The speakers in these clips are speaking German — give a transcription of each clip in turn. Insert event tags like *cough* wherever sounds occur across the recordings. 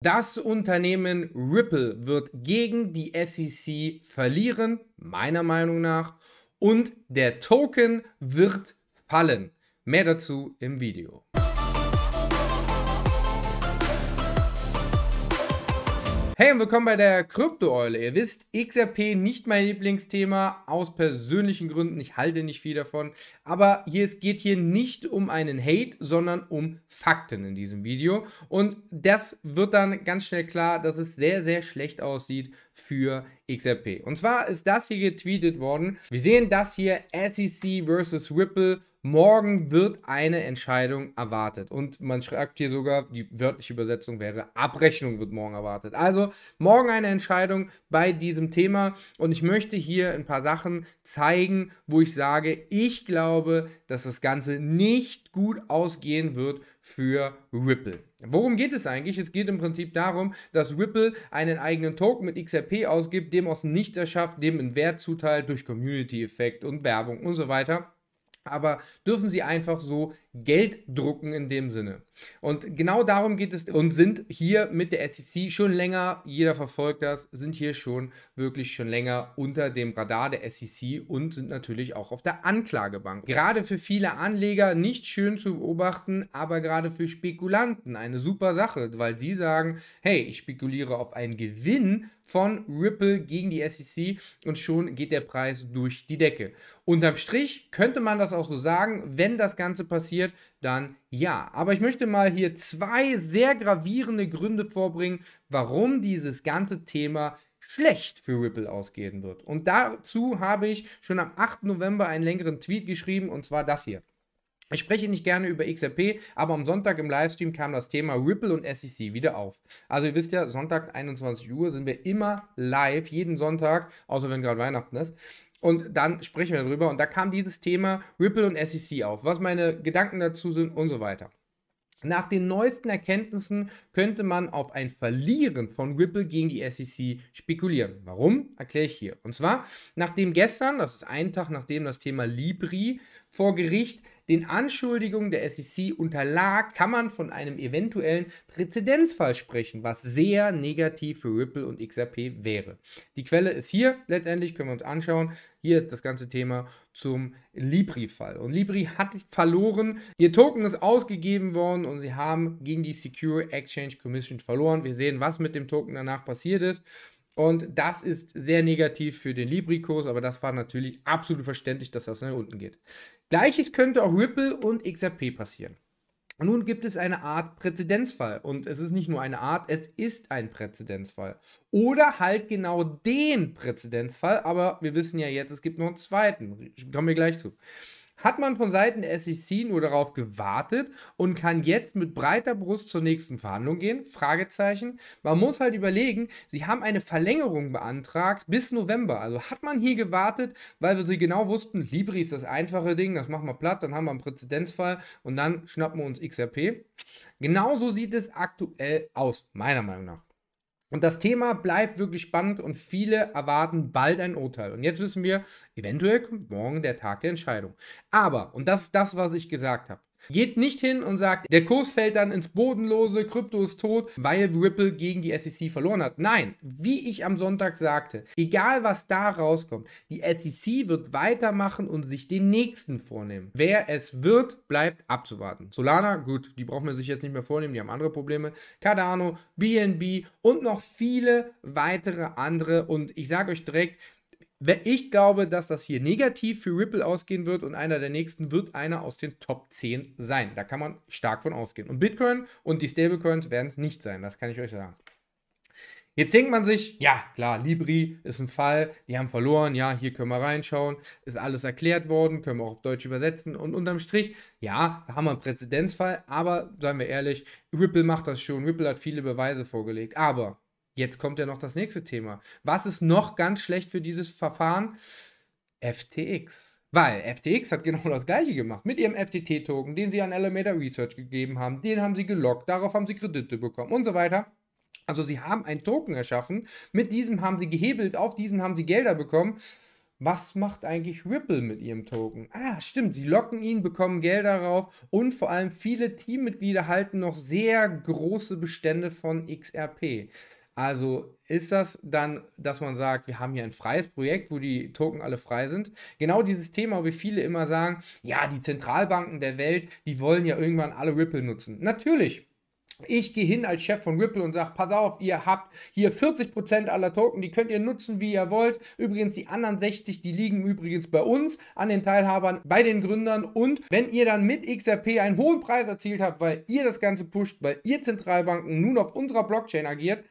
Das Unternehmen Ripple wird gegen die SEC verlieren, meiner Meinung nach, und der Token wird fallen. Mehr dazu im Video. Hey und willkommen bei der Kryptoeule. Ihr wisst, XRP nicht mein Lieblingsthema aus persönlichen Gründen. Ich halte nicht viel davon. Aber hier, es geht hier nicht um einen Hate, sondern um Fakten in diesem Video. Und das wird dann ganz schnell klar, dass es sehr, sehr schlecht aussieht für XRP. Und zwar ist das hier getweetet worden. Wir sehen das hier, SEC versus Ripple morgen wird eine Entscheidung erwartet. Und man schreibt hier sogar, die wörtliche Übersetzung wäre, Abrechnung wird morgen erwartet. Also morgen eine Entscheidung bei diesem Thema. Und ich möchte hier ein paar Sachen zeigen, wo ich sage, ich glaube, dass das Ganze nicht gut ausgehen wird für Ripple. Worum geht es eigentlich? Es geht im Prinzip darum, dass Ripple einen eigenen Token mit XRP ausgibt, dem aus Nichts erschafft, dem einen Wert zuteilt durch Community-Effekt und Werbung und so weiter aber dürfen sie einfach so Geld drucken in dem Sinne. Und genau darum geht es und sind hier mit der SEC schon länger, jeder verfolgt das, sind hier schon wirklich schon länger unter dem Radar der SEC und sind natürlich auch auf der Anklagebank. Gerade für viele Anleger nicht schön zu beobachten, aber gerade für Spekulanten eine super Sache, weil sie sagen, hey, ich spekuliere auf einen Gewinn von Ripple gegen die SEC und schon geht der Preis durch die Decke. Unterm Strich könnte man das auch so sagen. Wenn das Ganze passiert, dann ja. Aber ich möchte mal hier zwei sehr gravierende Gründe vorbringen, warum dieses ganze Thema schlecht für Ripple ausgehen wird. Und dazu habe ich schon am 8. November einen längeren Tweet geschrieben, und zwar das hier. Ich spreche nicht gerne über XRP, aber am Sonntag im Livestream kam das Thema Ripple und SEC wieder auf. Also ihr wisst ja, sonntags 21 Uhr sind wir immer live, jeden Sonntag, außer wenn gerade Weihnachten ist. Und dann sprechen wir darüber. Und da kam dieses Thema Ripple und SEC auf, was meine Gedanken dazu sind und so weiter. Nach den neuesten Erkenntnissen könnte man auf ein Verlieren von Ripple gegen die SEC spekulieren. Warum? Erkläre ich hier. Und zwar, nachdem gestern, das ist ein Tag nachdem das Thema Libri vor Gericht den Anschuldigungen der SEC unterlag, kann man von einem eventuellen Präzedenzfall sprechen, was sehr negativ für Ripple und XRP wäre. Die Quelle ist hier, letztendlich können wir uns anschauen. Hier ist das ganze Thema zum Libri-Fall. Und Libri hat verloren. Ihr Token ist ausgegeben worden und sie haben gegen die Secure Exchange Commission verloren. Wir sehen, was mit dem Token danach passiert ist. Und das ist sehr negativ für den Libri-Kurs, aber das war natürlich absolut verständlich, dass das nach unten geht. Gleiches könnte auch Ripple und XRP passieren. Nun gibt es eine Art Präzedenzfall und es ist nicht nur eine Art, es ist ein Präzedenzfall. Oder halt genau den Präzedenzfall, aber wir wissen ja jetzt, es gibt noch einen zweiten, kommen wir gleich zu hat man von Seiten der SEC nur darauf gewartet und kann jetzt mit breiter Brust zur nächsten Verhandlung gehen? Fragezeichen. Man muss halt überlegen, sie haben eine Verlängerung beantragt bis November. Also hat man hier gewartet, weil wir sie genau wussten, Libri ist das einfache Ding, das machen wir platt, dann haben wir einen Präzedenzfall und dann schnappen wir uns XRP. Genauso sieht es aktuell aus, meiner Meinung nach. Und das Thema bleibt wirklich spannend und viele erwarten bald ein Urteil. Und jetzt wissen wir, eventuell kommt morgen der Tag der Entscheidung. Aber, und das ist das, was ich gesagt habe, Geht nicht hin und sagt, der Kurs fällt dann ins Bodenlose, Krypto ist tot, weil Ripple gegen die SEC verloren hat. Nein, wie ich am Sonntag sagte, egal was da rauskommt, die SEC wird weitermachen und sich den nächsten vornehmen. Wer es wird, bleibt abzuwarten. Solana, gut, die braucht man sich jetzt nicht mehr vornehmen, die haben andere Probleme. Cardano, BNB und noch viele weitere andere. Und ich sage euch direkt, ich glaube, dass das hier negativ für Ripple ausgehen wird und einer der nächsten wird einer aus den Top 10 sein. Da kann man stark von ausgehen. Und Bitcoin und die Stablecoins werden es nicht sein, das kann ich euch sagen. Jetzt denkt man sich, ja, klar, Libri ist ein Fall, die haben verloren, ja, hier können wir reinschauen, ist alles erklärt worden, können wir auch auf Deutsch übersetzen und unterm Strich, ja, da haben wir einen Präzedenzfall, aber seien wir ehrlich, Ripple macht das schon, Ripple hat viele Beweise vorgelegt, aber Jetzt kommt ja noch das nächste Thema. Was ist noch ganz schlecht für dieses Verfahren? FTX. Weil FTX hat genau das gleiche gemacht mit ihrem FTT-Token, den sie an Alameda Research gegeben haben. Den haben sie gelockt, darauf haben sie Kredite bekommen und so weiter. Also sie haben einen Token erschaffen, mit diesem haben sie gehebelt, auf diesen haben sie Gelder bekommen. Was macht eigentlich Ripple mit ihrem Token? Ah, stimmt, sie locken ihn, bekommen Gelder rauf und vor allem viele Teammitglieder halten noch sehr große Bestände von XRP. Also ist das dann, dass man sagt, wir haben hier ein freies Projekt, wo die Token alle frei sind? Genau dieses Thema, wie viele immer sagen, ja, die Zentralbanken der Welt, die wollen ja irgendwann alle Ripple nutzen. Natürlich. Ich gehe hin als Chef von Ripple und sage, pass auf, ihr habt hier 40% aller Token, die könnt ihr nutzen, wie ihr wollt. Übrigens, die anderen 60, die liegen übrigens bei uns, an den Teilhabern, bei den Gründern. Und wenn ihr dann mit XRP einen hohen Preis erzielt habt, weil ihr das Ganze pusht, weil ihr Zentralbanken nun auf unserer Blockchain agiert,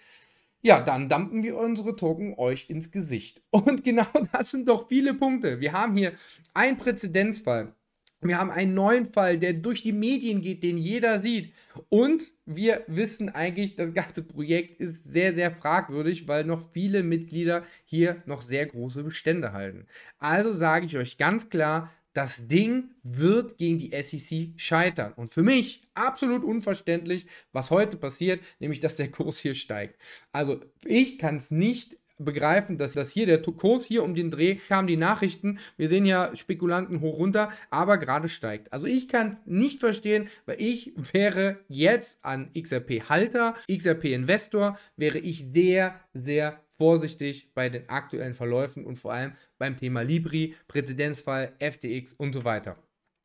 ja, dann dumpen wir unsere Token euch ins Gesicht. *laughs* Und genau das sind doch viele Punkte. Wir haben hier einen Präzedenzfall. Wir haben einen neuen Fall, der durch die Medien geht, den jeder sieht. Und wir wissen eigentlich, das ganze Projekt ist sehr, sehr fragwürdig, weil noch viele Mitglieder hier noch sehr große Bestände halten. Also sage ich euch ganz klar, das Ding wird gegen die SEC scheitern. Und für mich absolut unverständlich, was heute passiert, nämlich dass der Kurs hier steigt. Also ich kann es nicht begreifen, dass das hier, der Kurs hier um den Dreh, kamen die Nachrichten, wir sehen ja Spekulanten hoch runter, aber gerade steigt. Also ich kann nicht verstehen, weil ich wäre jetzt an XRP-Halter, XRP-Investor, wäre ich sehr, sehr vorsichtig bei den aktuellen Verläufen und vor allem beim Thema Libri, Präzedenzfall, FTX und so weiter.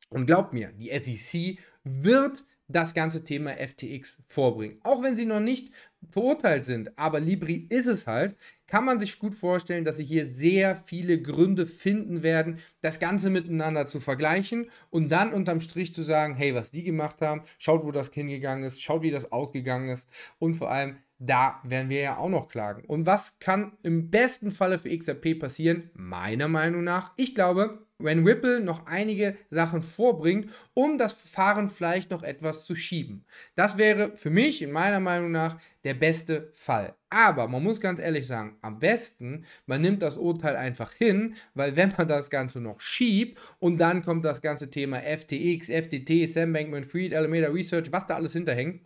Und glaubt mir, die SEC wird das ganze Thema FTX vorbringen. Auch wenn sie noch nicht verurteilt sind, aber Libri ist es halt, kann man sich gut vorstellen, dass sie hier sehr viele Gründe finden werden, das Ganze miteinander zu vergleichen und dann unterm Strich zu sagen, hey, was die gemacht haben, schaut, wo das hingegangen ist, schaut, wie das ausgegangen ist und vor allem, da werden wir ja auch noch klagen. Und was kann im besten Falle für XRP passieren? Meiner Meinung nach, ich glaube, wenn Ripple noch einige Sachen vorbringt, um das Verfahren vielleicht noch etwas zu schieben. Das wäre für mich in meiner Meinung nach der beste Fall. Aber man muss ganz ehrlich sagen, am besten, man nimmt das Urteil einfach hin, weil wenn man das Ganze noch schiebt und dann kommt das ganze Thema FTX, FTT, Sam Bankman Fried, Alameda Research, was da alles hinterhängt,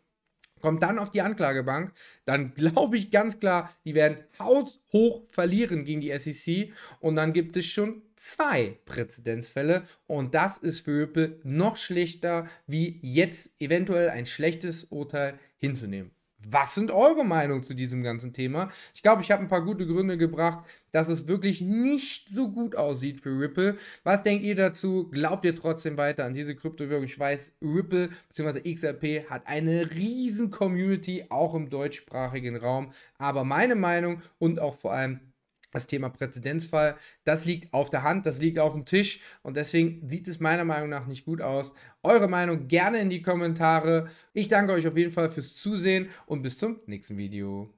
kommt dann auf die Anklagebank, dann *laughs* glaube ich ganz klar, die werden haushoch verlieren gegen die SEC und dann gibt es schon zwei Präzedenzfälle und das ist für Öpel noch schlechter, wie jetzt eventuell ein schlechtes Urteil hinzunehmen was sind eure Meinungen zu diesem ganzen Thema? Ich glaube, ich habe ein paar gute Gründe gebracht, dass es wirklich nicht so gut aussieht für Ripple. Was denkt ihr dazu? Glaubt ihr trotzdem weiter an diese Kryptowährung? Ich weiß, Ripple bzw. XRP hat eine riesen Community, auch im deutschsprachigen Raum. Aber meine Meinung und auch vor allem das Thema Präzedenzfall. Das liegt auf der Hand, das liegt auf dem Tisch und deswegen sieht es meiner Meinung nach nicht gut aus. Eure Meinung gerne in die Kommentare. Ich danke euch auf jeden Fall fürs Zusehen und bis zum nächsten Video.